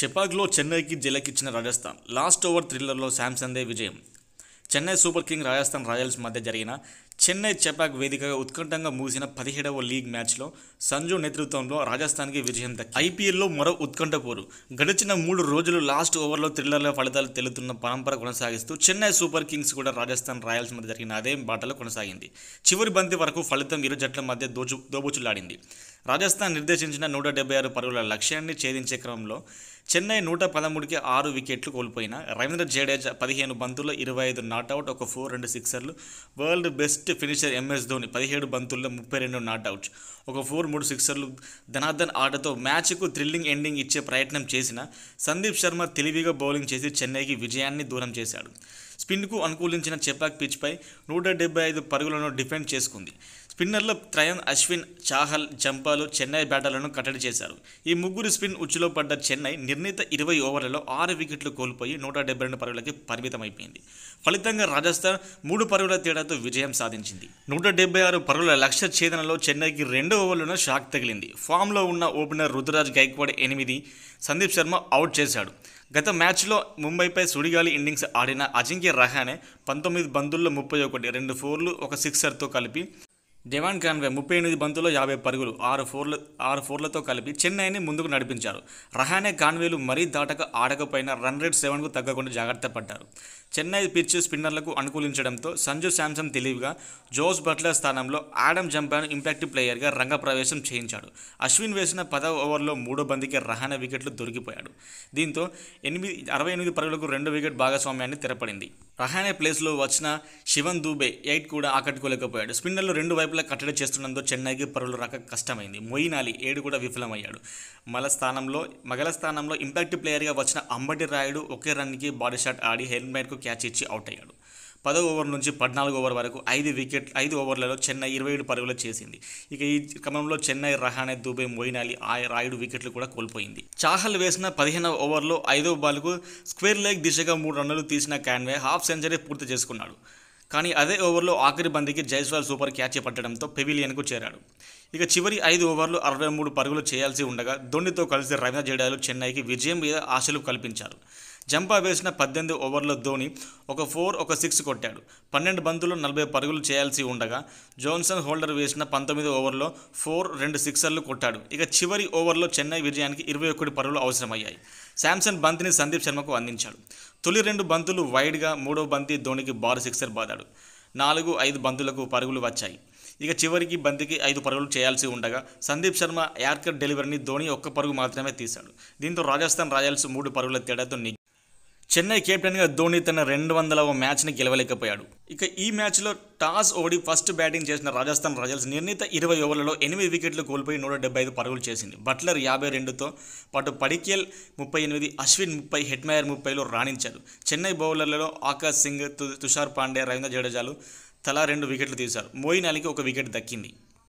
చెపాగ్లో చెన్నైకి జలకిచ్చిన Rajasthan last over థ్రిల్లర్లో శాంసందే విజయం Chennai Super King Rajasthan Royals మధ్య జరిగిన చెన్నై చెపాక్ వేదికగా ఉత్కంఠంగా ముగిసిన పదిహేడవ లీగ్ మ్యాచ్లో సంజు నేతృత్వంలో రాజస్థాన్కి విజయం దక్కి ఐపీఎల్లో మరో ఉత్కంఠ పోరు గడిచిన మూడు రోజులు లాస్ట్ ఓవర్లో థ్రిల్లర్ల ఫలితాలు తెలుతున్న పరంపర కొనసాగిస్తూ చెన్నై సూపర్ కింగ్స్ కూడా రాజస్థాన్ రాయల్స్ మధ్య జరిగిన అదే బాటలో కొనసాగింది చివరి బంతి వరకు ఫలితం ఇరు జట్ల మధ్య దోచు దోబుచులాడింది రాజస్థాన్ నిర్దేశించిన నూట డెబ్బై ఆరు పరుగుల లక్ష్యాన్ని ఛేదించే క్రమంలో చెన్నై నూట పదమూడుకి ఆరు వికెట్లు కోల్పోయిన రవీంద్ర జడేజా పదిహేను బంతుల్లో ఇరవై ఐదు నాట్అవుట్ ఒక ఫోర్ రెండు సిక్సర్లు world best finisher MS Dhoni పదిహేడు బంతుల్లో ముప్పై రెండు నాట్అవుట్స్ ఒక ఫోర్ మూడు సిక్సర్లు ధనార్దన్ ఆటతో మ్యాచ్కు థ్రిల్లింగ్ ఎండింగ్ ఇచ్చే ప్రయత్నం చేసిన సందీప్ శర్మ తెలివిగా బౌలింగ్ చేసి చెన్నైకి విజయాన్ని దూరం చేశాడు స్పిన్కు అనుకూలించిన చెపాక్ పిచ్పై నూట డెబ్బై ఐదు పరుగులను డిఫెండ్ చేసుకుంది స్పిన్నర్లు త్రయం అశ్విన్ చాహల్ జంపాలు చెన్నై బ్యాటర్లను కట్టడి చేశారు ఈ ముగ్గురు స్పిన్ ఉచ్చులో పడ్డ చెన్నై నిర్ణీత ఇరవై ఓవర్లలో ఆరు వికెట్లు కోల్పోయి నూట డెబ్బై రెండు పరుగులకి పరిమితమైపోయింది ఫలితంగా రాజస్థాన్ మూడు పరుగుల తేడాతో విజయం సాధించింది నూట డెబ్బై ఆరు పరుగుల లక్ష్య ఛేదనలో చెన్నైకి రెండు ఓవర్లను షాక్ తగిలింది ఫామ్లో ఉన్న ఓపెనర్ రుద్రరాజ్ గైక్వాడ్ ఎనిమిది సందీప్ శర్మ అవుట్ చేశాడు గత మ్యాచ్లో ముంబైపై సుడిగాలి ఇన్నింగ్స్ ఆడిన అజింక్య రహానే పంతొమ్మిది బంతుల్లో ముప్పై ఒకటి రెండు ఫోర్లు ఒక సిక్సర్తో కలిపి డెవాన్ కాన్వే ముప్పై ఎనిమిది బంతుల్లో యాభై పరుగులు ఆరు ఫోర్లు ఆరు ఫోర్లతో కలిపి చెన్నైని ముందుకు నడిపించారు రహానే కాన్వేలు మరీ దాటక ఆడకపోయినా రన్ రేట్ సెవెన్కు తగ్గకుండా జాగ్రత్త పడ్డారు చెన్నై పిచ్ స్పిన్నర్లకు అనుకూలించడంతో సంజు శాంసన్ తెలివిగా జోస్ బట్లర్ స్థానంలో ఆడమ్ జంపాను ఇంపాక్ట్ ప్లేయర్గా రంగప్రవేశం చేయించాడు అశ్విన్ వేసిన పదవ ఓవర్లో మూడో బందికి రహానే వికెట్లు దొరికిపోయాడు దీంతో ఎనిమిది అరవై ఎనిమిది పరుగులకు రెండు వికెట్ భాగస్వామ్యాన్ని తెరపడింది రహానే ప్లేస్లో వచ్చిన శివన్ దూబే ఎయిట్ కూడా ఆకట్టుకోలేకపోయాడు స్పిన్నర్లు రెండు వైపులా కట్టడి చేస్తున్నందుకు చెన్నైకి పరులు రాక కష్టమైంది మొయిన్ అలీ ఏడు కూడా విఫలమయ్యాడు మల స్థానంలో మగల స్థానంలో ఇంపాక్ట్ ప్లేయర్గా వచ్చిన అంబటి రాయుడు ఒకే రన్కి బాడీ షాట్ ఆడి హెల్మెట్కు క్యాచ్ ఇచ్చి అవుట్ అయ్యాడు పదో ఓవర్ నుంచి పద్నాలుగు ఓవర్ వరకు ఐదు వికెట్ ఐదు ఓవర్లలో చెన్నై ఇరవై ఏడు పరుగులు చేసింది ఇక ఈ క్రమంలో చెన్నై రహానే దుబే మొయినాలి ఆ రాయుడు వికెట్లు కూడా కోల్పోయింది చాహల్ వేసిన పదిహేను ఓవర్లో ఐదో బాల్కు స్క్వేర్ లెగ్ దిశగా మూడు రన్నులు తీసిన క్యాన్వే హాఫ్ సెంచరీ పూర్తి చేసుకున్నాడు కానీ అదే ఓవర్లో ఆఖరి బందికి జైస్వాల్ సూపర్ క్యాచ్ పట్టడంతో పెవిలియన్కు చేరాడు ఇక చివరి ఐదు ఓవర్లు అరవై మూడు పరుగులు చేయాల్సి ఉండగా ధోనితో కలిసి రవీంద్ర జడేజాలు చెన్నైకి విజయం మీద ఆశలు కల్పించారు జంపా వేసిన పద్దెనిమిది ఓవర్లో ధోని ఒక ఫోర్ ఒక సిక్స్ కొట్టాడు పన్నెండు బంతులు నలభై పరుగులు చేయాల్సి ఉండగా జోన్సన్ హోల్డర్ వేసిన పంతొమ్మిది ఓవర్లో ఫోర్ రెండు సిక్సర్లు కొట్టాడు ఇక చివరి ఓవర్లో చెన్నై విజయానికి ఇరవై ఒకటి పరుగులు అవసరమయ్యాయి శాంసన్ బంతిని సందీప్ శర్మకు అందించాడు తొలి రెండు బంతులు వైడ్గా మూడో బంతి ధోనికి బారు సిక్సర్ బాదాడు నాలుగు ఐదు బంతులకు పరుగులు వచ్చాయి ఇక చివరికి బంతికి ఐదు పరుగులు చేయాల్సి ఉండగా సందీప్ శర్మ యార్కర్ డెలివరీని ధోని ఒక్క పరుగు మాత్రమే తీశాడు దీంతో రాజస్థాన్ రాయల్స్ మూడు పరుగుల తేడాతో చెన్నై కెప్టెన్గా ధోని తన రెండు వందల మ్యాచ్ని గెలవలేకపోయాడు ఇక ఈ మ్యాచ్లో టాస్ ఓడి ఫస్ట్ బ్యాటింగ్ చేసిన రాజస్థాన్ రాయల్స్ నిర్ణీత ఇరవై ఓవర్లలో ఎనిమిది వికెట్లు కోల్పోయి నూట డెబ్బై ఐదు పరుగులు చేసింది బట్లర్ యాభై రెండుతో పాటు పడికేల్ ముప్పై ఎనిమిది అశ్విన్ ముప్పై హెడ్మయర్ ముప్పైలో రాణించారు చెన్నై బౌలర్లలో ఆకాష్ సింగ్ తుషార్ పాండే రవీంద్ర జడేజాలు తలా రెండు వికెట్లు తీశారు మోయిన్ అలీకి ఒక వికెట్ దక్కింది